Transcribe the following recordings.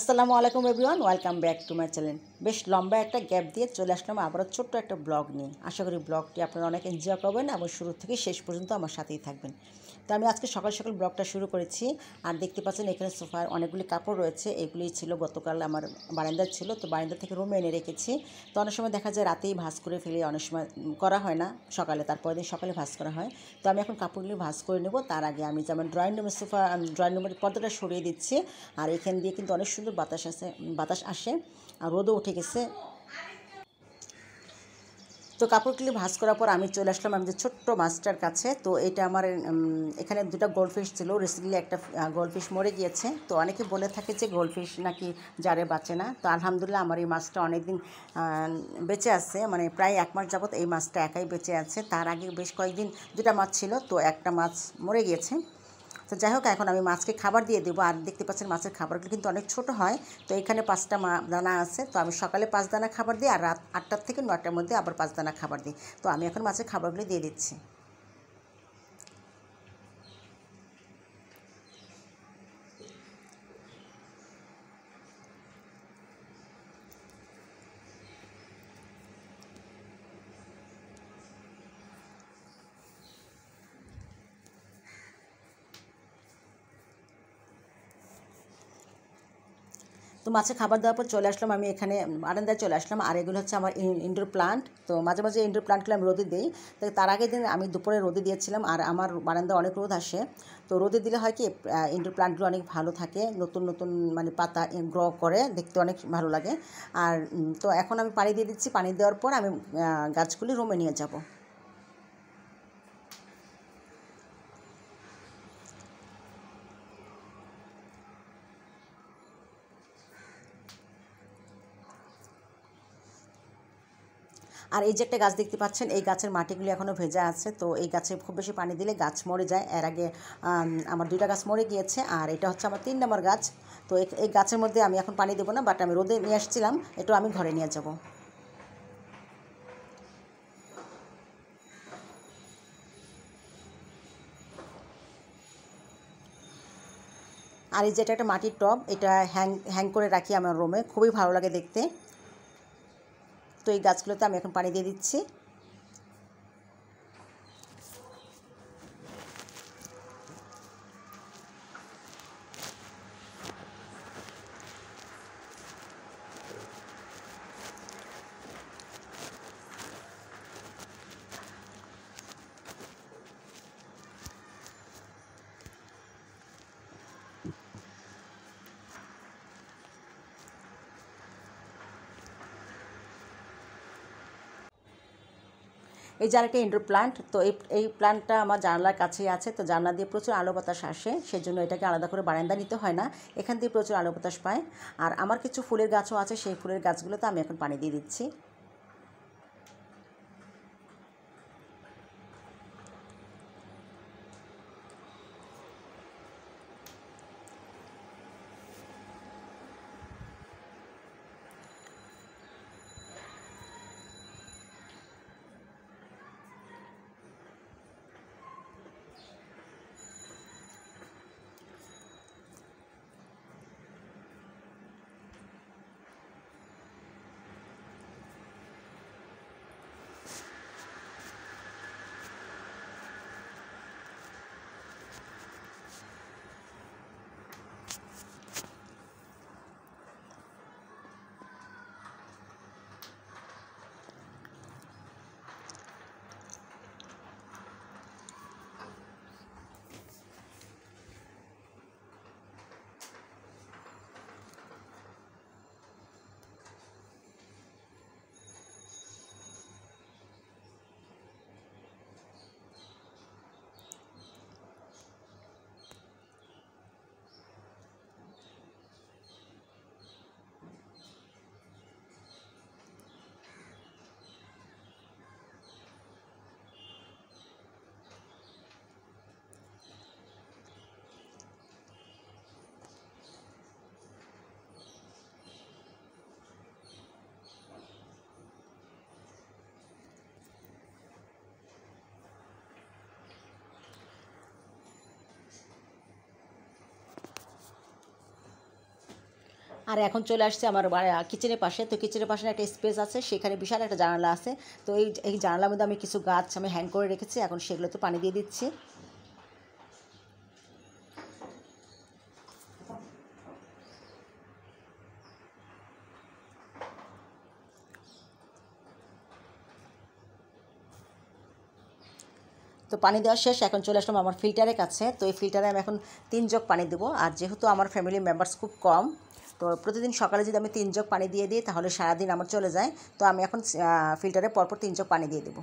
আসসালামু আলাইকুম everyone welcome back to my channel বেশ লম্বা একটা গ্যাপ দিয়ে চলে আসলাম আবারও ছোট্ট একটা ব্লগ নিয়ে আশা করি ব্লগটি আপনারা অনেক এনজয় করবেন এবং শুরু থেকে শেষ পর্যন্ত আমার সাথেই থাকবেন তো আমি আজকে সকাল সকাল ব্লগটা শুরু করেছি আর দেখতে পাচ্ছেন এখানে সোফার অনেকগুলি কাপড় রয়েছে এগুলি ছিল গতকাল আমার বারান্দা ছিল তো বারান্দা থেকে রুমে এনে রেখেছি তো অনেক সময় দেখা যায় রাতেই ভাস করে ফেলে অনেক সময় করা হয় না সকালে তারপরের দিন সকালে ভাস করা হয় তো আমি এখন কাপড়গুলি ভাস করে নেব তার আগে আমি যেমন ড্রয়িং রুমের সোফা ড্রয়িং রুমের পর্দাটা সরিয়ে দিচ্ছি আর এখান দিয়ে কিন্তু অনেক সুন্দর বাতাস আসে বাতাস আসে আর রোদও উঠে গেছে তো কাপড়গুলি ভাঁজ করার পর আমি চলে আসলাম আমাদের ছোট্ট মাছটার কাছে তো এটা আমার এখানে দুটো গোলফিশ ছিল রিসেন্টলি একটা গোলফিশ মরে গিয়েছে তো অনেকে বলে থাকে যে ফিশ নাকি জারে বাঁচে না তো আলহামদুলিল্লাহ আমার এই মাছটা অনেকদিন বেঁচে আছে মানে প্রায় এক মাস যাবৎ এই মাছটা একাই বেঁচে আছে তার আগে বেশ কয়েকদিন দুটা মাছ ছিল তো একটা মাছ মরে গিয়েছে তো যাই হোক এখন আমি মাছকে খাবার দিয়ে দেবো আর দেখতে পাচ্ছেন মাছের খাবারগুলো কিন্তু অনেক ছোট হয় তো এখানে পাঁচটা দানা আছে তো আমি সকালে পাঁচ দানা খাবার দিই আর রাত আটটার থেকে নটার মধ্যে আবার পাঁচ দানা খাবার দিই তো আমি এখন মাছের খাবারগুলো দিয়ে দিচ্ছি তো মাছে খাবার দেওয়ার পর চলে আসলাম আমি এখানে আরান্দায় চলে আসলাম আর এগুলো হচ্ছে আমার ইনডোর প্লান্ট তো মাঝে মাঝে ইনডোর প্লান্টগুলো আমি রোদে দিই তো তার আগের দিন আমি দুপুরে রোদে দিয়েছিলাম আর আমার বারান্দায় অনেক রোদ আসে তো রোদে দিলে হয় কি ইনডোর প্লান্টগুলো অনেক ভালো থাকে নতুন নতুন মানে পাতা গ্রো করে দেখতে অনেক ভালো লাগে আর তো এখন আমি পানি দিয়ে দিচ্ছি পানি দেওয়ার পর আমি গাছগুলি রুমে নিয়ে যাব আর এই যে একটা গাছ দেখতে পাচ্ছেন এই গাছের মাটিগুলি এখনও ভেজা আছে তো এই গাছে খুব বেশি পানি দিলে গাছ মরে যায় এর আগে আমার দুইটা গাছ মরে গিয়েছে আর এটা হচ্ছে আমার তিন নম্বর গাছ তো এই গাছের মধ্যে আমি এখন পানি দেবো না বাট আমি রোদে নিয়ে আসছিলাম এটা আমি ঘরে নিয়ে যাবো আর এই যেটা একটা মাটির টব এটা হ্যাং হ্যাং করে রাখি আমার রুমে খুবই ভালো লাগে দেখতে তো এই গাছগুলোতে আমি এখন পানি দিয়ে দিচ্ছি এই যে আরেকটা ইনডোর প্লান্ট তো এই এই প্লান্টটা আমার জানলার কাছেই আছে তো জানলা দিয়ে প্রচুর আলো বাতাস আসে সেজন্য এটাকে আলাদা করে বারান্দা নিতে হয় না এখান দিয়ে প্রচুর আলো বাতাস পায় আর আমার কিছু ফুলের গাছও আছে সেই ফুলের গাছগুলোতে আমি এখন পানি দিয়ে দিচ্ছি আর এখন চলে আসছে আমার কিচেনের পাশে তো কিচেনের পাশে একটা স্পেস আছে সেখানে বিশাল একটা জানালা আছে তো এই এই জানালার মধ্যে আমি কিছু গাছ আমি হ্যাং করে রেখেছি এখন সেগুলো তো পানি দিয়ে দিচ্ছি তো পানি দেওয়া শেষ এখন চলে আসলাম আমার ফিল্টারের কাছে তো এই ফিল্টারে আমি এখন তিন জগ পানি দেবো আর যেহেতু আমার ফ্যামিলি মেম্বার্স খুব কম তো প্রতিদিন সকালে যদি আমি তিন জগ পানি দিয়ে দিই তাহলে সারাদিন আমার চলে যায় তো আমি এখন ফিল্টারে পরপর তিন জগ পানি দিয়ে দেবো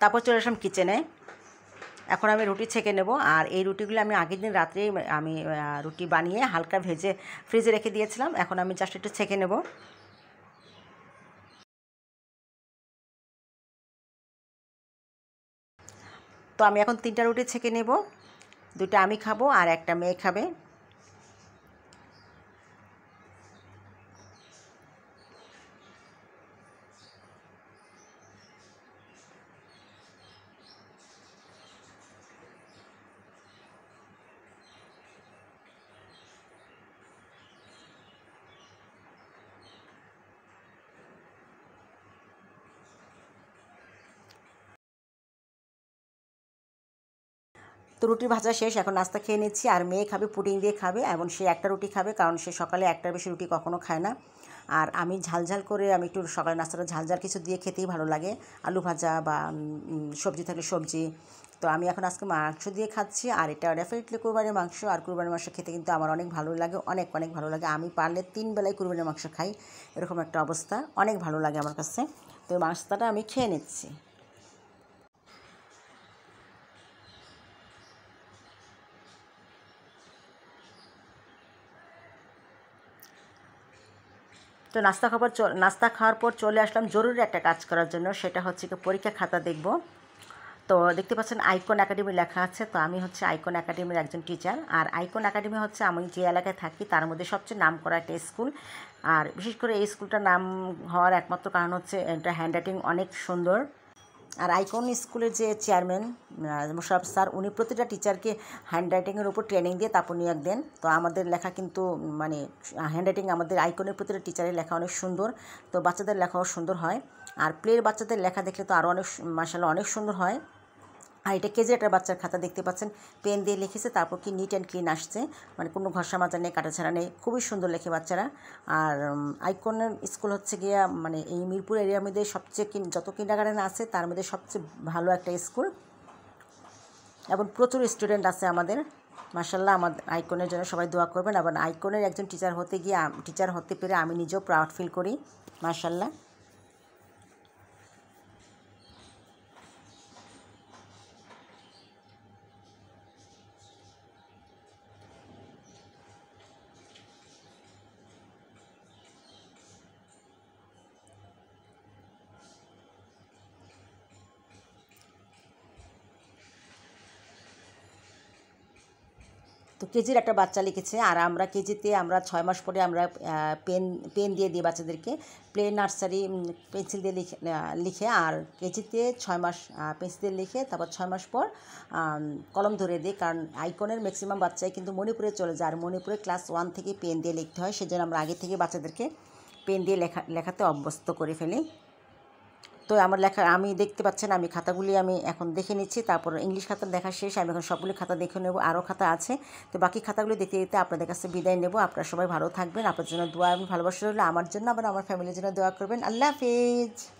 তারপর চলে আসলাম কিচেনে এখন আমি রুটি ছেঁকে নেব আর এই রুটিগুলো আমি আগের দিন রাত্রে আমি রুটি বানিয়ে হালকা ভেজে ফ্রিজে রেখে দিয়েছিলাম এখন আমি জাস্ট একটু ছেঁকে নেব তো আমি এখন তিনটা রুটি ছেঁকে নেব দুটা আমি খাবো আর একটা মেয়ে খাবে তো রুটি ভাজা শেষ এখন নাস্তা খেয়ে নিচ্ছি আর মেয়ে খাবে পুডিং দিয়ে খাবে এবং সে একটা রুটি খাবে কারণ সে সকালে একটার বেশি রুটি কখনো খায় না আর আমি ঝালঝাল করে আমি একটু সকালে নাস্তাটা ঝালঝাল কিছু দিয়ে খেতেই ভালো লাগে আলু ভাজা বা সবজি থাকলে সবজি তো আমি এখন আজকে মাংস দিয়ে খাচ্ছি আর এটা ডেফিনেটলি কুরবানির মাংস আর কুরবানির মাংস খেতে কিন্তু আমার অনেক ভালো লাগে অনেক অনেক ভালো লাগে আমি পারলে তিন বেলায় কুরবানির মাংস খাই এরকম একটা অবস্থা অনেক ভালো লাগে আমার কাছে তো মাংসটা আমি খেয়ে নিচ্ছি তো নাস্তা খাবার নাস্তা খাওয়ার পর চলে আসলাম জরুরি একটা কাজ করার জন্য সেটা হচ্ছে কি পরীক্ষা খাতা দেখব তো দেখতে পাচ্ছেন আইকন একাডেমি লেখা আছে তো আমি হচ্ছে আইকন একাডেমির একজন টিচার আর আইকন একাডেমি হচ্ছে আমি যে এলাকায় থাকি তার মধ্যে সবচেয়ে নাম করা একটা স্কুল আর বিশেষ করে এই স্কুলটার নাম হওয়ার একমাত্র কারণ হচ্ছে এটা হ্যান্ডরাইটিং অনেক সুন্দর আর আইকন স্কুলের যে চেয়ারম্যান মোশারফ স্যার উনি প্রতিটা টিচারকে হ্যান্ড রাইটিংয়ের উপর ট্রেনিং দিয়ে তারপর নিয়োগ দেন তো আমাদের লেখা কিন্তু মানে হ্যান্ড রাইটিং আমাদের আইকনের প্রতিটা টিচারের লেখা অনেক সুন্দর তো বাচ্চাদের লেখাও সুন্দর হয় আর প্লের বাচ্চাদের লেখা দেখলে তো আরও অনেক মার্শাল অনেক সুন্দর হয় আর এটা কেজি একটা বাচ্চার খাতা দেখতে পাচ্ছেন পেন দিয়ে লিখেছে তারপর কি নিট অ্যান্ড ক্লিন আসছে মানে কোনো ঘষা মাজা নেই কাটা ছাড়া নেই খুবই সুন্দর লেখে বাচ্চারা আর আইকনের স্কুল হচ্ছে গিয়া মানে এই মিরপুর এরিয়ার মধ্যে সবচেয়ে যত কিন্ডাগার্ডেন আছে তার মধ্যে সবচেয়ে ভালো একটা স্কুল এবং প্রচুর স্টুডেন্ট আছে আমাদের মার্শাল্লাহ আমার আইকনের জন্য সবাই দোয়া করবেন এবং আইকনের একজন টিচার হতে গিয়ে টিচার হতে পেরে আমি নিজেও প্রাউড ফিল করি মার্শাল্লাহ তো কেজির একটা বাচ্চা লিখেছে আর আমরা কেজিতে আমরা ছয় মাস পরে আমরা পেন পেন দিয়ে দিই বাচ্চাদেরকে প্লে নার্সারি পেন্সিল দিয়ে লিখে লিখে আর কেজিতে ছয় মাস পেন্সিল দিয়ে লিখে তারপর ছয় মাস পর কলম ধরে দিই কারণ আইকনের ম্যাক্সিমাম বাচ্চাই কিন্তু মণিপুরে চলে যায় আর মণিপুরে ক্লাস ওয়ান থেকে পেন দিয়ে লিখতে হয় সেজন্য আমরা আগে থেকে বাচ্চাদেরকে পেন দিয়ে লেখা লেখাতে অভ্যস্ত করে ফেলি তো আমার লেখা আমি দেখতে পাচ্ছেন আমি খাতাগুলি আমি এখন দেখে নিচ্ছি তারপর ইংলিশ খাতা দেখা শেষ আমি এখন সবগুলি খাতা দেখে নেব আরও খাতা আছে তো বাকি খাতাগুলি দেখতে দেখতে আপনাদের কাছে বিদায় নেব আপনারা সবাই ভালো থাকবেন আপনার জন্য দোয়া এবং ভালোবাসা রইল আমার জন্য আবার আমার ফ্যামিলির জন্য দোয়া করবেন আল্লাহ হাফিজ